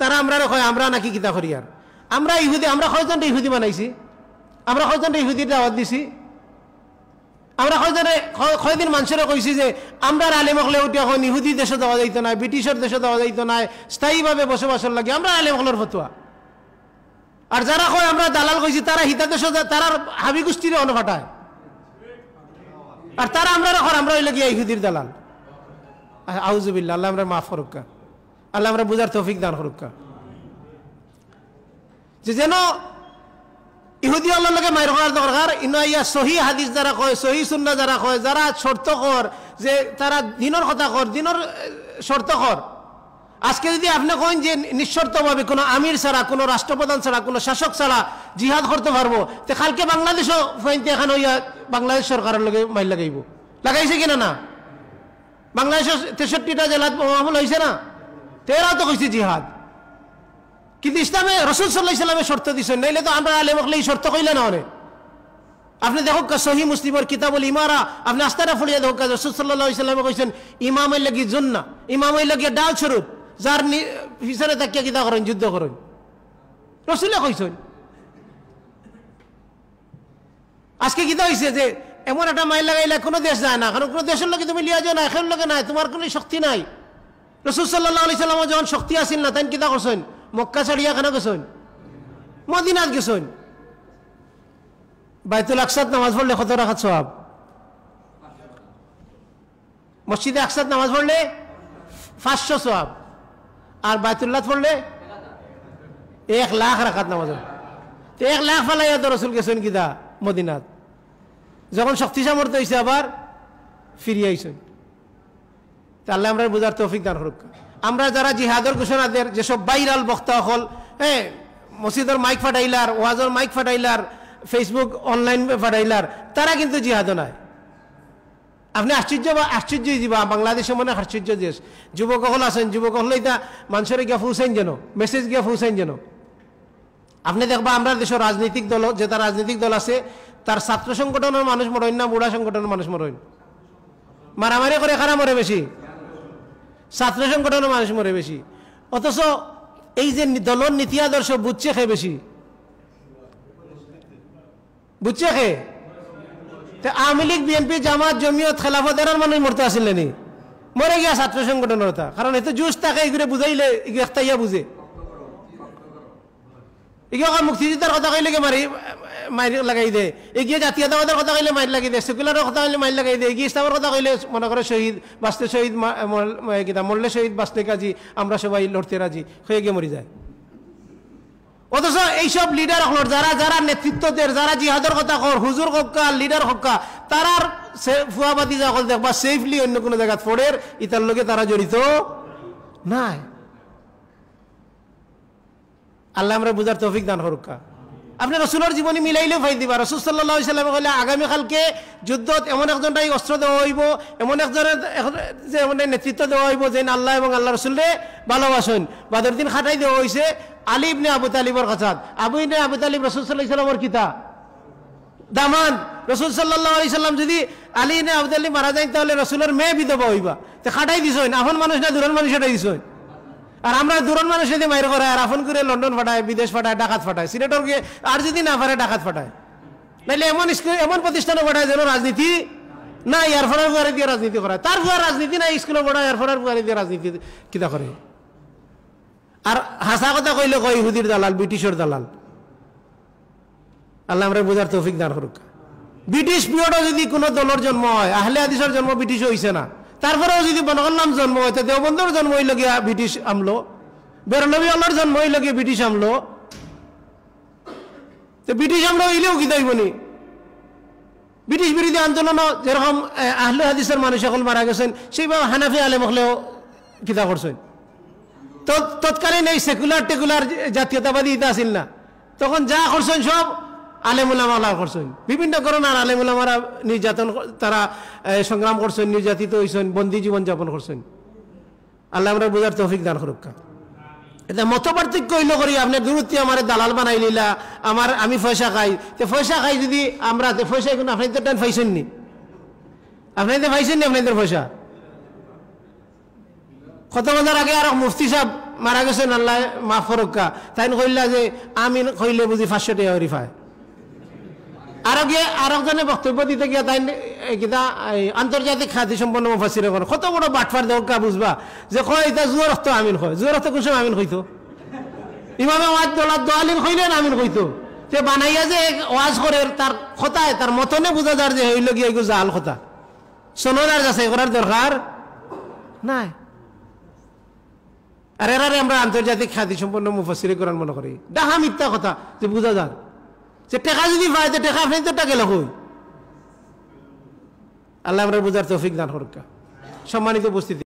তারা আমরা কয় আমরা নাকি কিতা করি আর আমরা ইহুদি আমরা কয়জন ইহুদি বানাইছি আমরা কয়জন ইহুদির দাওয়াত দিছি আমরা কয়জনে কয়দিন মানুষের কইছি যে আমরা আলেমকলে উঠি এখন ইহুদি দেশে দেওয়া যাইতো না ব্রিটিশের দেশে দেওয়া যাইতো না স্থায়ীভাবে বসবাসের লাগে আমরা আলেমকলের ফতুয়া আর যারা কয় আমরা দালাল কইছি তারা হিতা দেশে তারা হাবি গোষ্ঠীরে অনুফাটায় আর তারা আমরা আমরা লাগিয়া ইহুদির দালাল আউজুবিল্লা আল্লাহ আমরা মাফ করুকা আল্লাহ আমরা বোঝার তৌফিক দান হরুকা যে যেন ইহুদি আল্লাহকে মায়ের করার দরকার ইনাইয়া সহি হাদিস যারা কয় সহি সুন্না যারা কয় যারা শর্ত কর যে তারা দিনের কথা কর দিনের শর্ত কর আজকে যদি আপনি কন যে নিঃশর্তভাবে কোনো আমির ছাড়া কোনো রাষ্ট্রপ্রধান ছাড়া কোনো শাসক ছাড়া জিহাদ করতে পারবো তো কালকে বাংলাদেশও ফাইনতে এখন ইয়া বাংলাদেশ সরকারের লগে মাইল লাগাইব লাগাইছে কিনা না বাংলাদেশের তেষট্টিটা জেলাত মামলা হয়েছে না তেরা তো কইছে জিহাদ কিন্তু ইসলামে রসুল সাল্লাহ ইসলামে শর্ত দিচ্ছেন নাইলে তো আমরা আলেম হলে এই শর্ত কইলে না অনেক আপনি দেখক সহি মুসলিমের কিতাবুল ইমারা আপনি আস্তারা ফুলিয়া দেখক রসুল সাল্লাহ ইসলামে কইছেন ইমামের লাগি জুন্না ইমামের লাগি ডাল স্বরূপ যার হিসারে তাকিয়া কিতা করেন যুদ্ধ করেন রসুলে কইছেন আজকে কিতা হয়েছে যে এমন একটা মাইল লাগাইলে কোনো দেশ যায় না কারণ কোনো দেশের লোক তুমি লিয়া যাও না এখন লোকে নাই তোমার কোনো শক্তি নাই রসুল সাল্লাহ যখন শক্তি আসেন না তাই কিতা করছেন মক্কা ছাড়িয়া কেন গেছেন মদিনাত গেছেন বাইতুল আকসাদ নামাজ পড়লে কত রাখা সব মসজিদে আকসাদ নামাজ পড়লে পাঁচশো সব আর বাইতুল্লাহ পড়লে এক লাখ রাখাত নামাজ তো এক লাখ ফালাইয়া তো রসুল গেছেন কিতা মদিনাত যখন শক্তি সামর্থ্য হয়েছে আবার ফিরিয়ে আইসেন তাহলে আমরা বোঝার তৌফিক দান করুক আমরা যারা জিহাদর দেয় যেসব বাইরাল বক্তা হল হ্যাঁ মসজিদের মাইক ফাটাইলার ওয়াজর মাইক ফাটাইলার ফেসবুক অনলাইন ফাটাইলার তারা কিন্তু জিহাদ নয় আপনি আশ্চর্য বা আশ্চর্য দিবা বাংলাদেশে মনে আশ্চর্য দেশ যুবক হল আছেন যুবক হল এটা মানুষের গিয়ে ফুসাইন যেন মেসেজ গিয়ে ফুসাইন যেন আপনি দেখবা আমরা দেশের রাজনৈতিক দল যেটা রাজনৈতিক দল আছে তার ছাত্র সংগঠনের মানুষ মরেন না বুড়া সংগঠনের মানুষ মরেন মারামারি করে খারাপ মরে বেশি ছাত্র সংগঠনের মানুষ মরে বেশি অথচ এই যে দলন নীতি আদর্শ বুঝছে খে বেশি বুঝছে খে তো আওয়ামী লীগ বিএনপি জামাত জমিয়ত খেলাফত এরার মানুষ মরতে আসলেনি মরে গিয়া ছাত্র সংগঠনের কথা কারণ এতে জুস তাকে এগুলো বুঝাইলে এগুলো বুঝে এগুলো মুক্তিযুদ্ধের কথা কইলে মারি মাইর লাগাই দে এগিয়ে দাবাদের কথা কইলে মাইর লাগিয়ে দে সেকুলারের কথা কইলে মাইর লাগাই দেয় এগিয়ে ইসলামের কথা কইলে মনে করে শহীদ বাঁচতে শহীদ কিতা মরলে শহীদ বাঁচতে কাজী আমরা সবাই লড়তে রাজি হয়ে গিয়ে মরি যায় অথচ এইসব লিডার হল যারা যারা নেতৃত্বদের যারা জিহাদের কথা কর হুজুর হক্কা লিডার হক্কা তারার ফুয়াবাদি যা দেখবা সেফলি অন্য কোনো জায়গা পড়ের ইতার লোকে তারা জড়িত নাই আল্লাহ আমরা বুঝার তফিক দান হরক্কা আপনি রসুলের জীবনী মিলাইলেও ফাই দিবা রসুল সাল্লাহ সাল্লামে কইলে আগামীকালকে যুদ্ধত এমন একজন তাই অস্ত্র দেওয়া হইব এমন একজনের যে মানে নেতৃত্ব দেওয়া হইব যে আল্লাহ এবং আল্লাহ রসুলরে ভালোবাসেন বাদর দিন খাটাই দেওয়া হয়েছে আলি ইবনে আবু তালিবর কাছাত আবু ইবনে আবু তালিব রসুল সাল্লাহ সাল্লামর কিতা দামান রসুল সাল্লাহ আলি সাল্লাম যদি আলী ইবনে আবু তালিব মারা যায় তাহলে রসুলের মেয়ে বিধবা হইবা তো খাটাই দিছ এখন মানুষ না দূরের মানুষ এটাই দিছ আর আমরা দূরন মানুষ যদি মাইর করে আর আফন করে লন্ডন ফাটায় বিদেশ ফাটায় ডাকাত ফাটায় সিলেটর গিয়ে আর যদি না পারে ডাকাত ফাটায় নাহলে এমন স্কুল এমন প্রতিষ্ঠানে ফাটায় যেন রাজনীতি না এয়ারফোনের বুয়ারে দিয়ে রাজনীতি করায় তার বুয়ার রাজনীতি না স্কুলে পড়া এয়ারফোনের বুয়ারে দিয়ে রাজনীতি কিতা করে আর হাসা কথা কইলে কয় ইহুদির দালাল ব্রিটিশের দালাল আল্লাহ আমরা বোঝার তৌফিক দান করুক ব্রিটিশ পিরিয়ডও যদি কোনো দলের জন্ম হয় আহলে আদিসের জন্ম ব্রিটিশ হইছে না তারপরেও যদি বনগল্লাম জন্ম হইতে দেওবন্ধর জন্ম হইল গিয়া ব্রিটিশ আমলো বেরলবী আল্লাহর জন্ম হইল গিয়ে ব্রিটিশ আমলো তো ব্রিটিশ আমলো হইলেও কি তাইবনি ব্রিটিশ বিরোধী আন্দোলন যেরকম আহলে হাদিসের মানুষ সকল মারা গেছেন সেইভাবে হানাফি আলেম হলেও কিতা করছেন তৎকালীন এই সেকুলার টেকুলার জাতীয়তাবাদী এটা আসিল না তখন যা করছেন সব আলেমুলামালা করছেন বিভিন্ন ধরনের আলেমুলামারা নির্যাতন তারা সংগ্রাম করছেন নির্যাতিত হয়েছেন বন্দী যাপন করছেন আল্লাহ আমরা বোঝার তৌফিক দান সুরক্ষা এটা মত পার্থক্য হইল করি আপনার দূরত্ব আমার দালাল বানাই লিলা আমার আমি পয়সা খাই তো পয়সা খাই যদি আমরা পয়সা এখন তো টান পাইছেন নি তো পাইছেন নি আপনাদের পয়সা কত বছর আগে আর মুফতি সাহেব মারা গেছেন আল্লাহ মাফ ফরক্কা তাই কইলা যে আমি কইলে বুঝি পাঁচশো টাকা আরো গিয়ে আরো জনে বক্তব্য দিতে গিয়া তাই কিনা আন্তর্জাতিক খাতি সম্পন্ন মুফাসিরে করে কত বড় বাটফার দেওয়া বুঝবা যে কয় এটা জোর রক্ত আমিন হয় জোর রক্ত কুসুম আমিন হইতো ইমামে ওয়াজ দোলা দোয়ালিন না আমিন হইতো তে বানাইয়া যে ওয়াজ করে তার কথায় তার মতনে বোঝা যার যে হইল গিয়ে এগুলো জাল কথা সোনার যাচ্ছে করার দরকার নাই আরে আরে আমরা আন্তর্জাতিক খ্যাতি সম্পন্ন মুফাসির করার মনে করি ডাহা মিথ্যা কথা যে বোঝা যায় যে টেকা যদি পায় যে টেকা ফেলতে টাকে লই আল্লাহ আমরা বোঝার তৌফিক দান হরকা সম্মানিত উপস্থিতি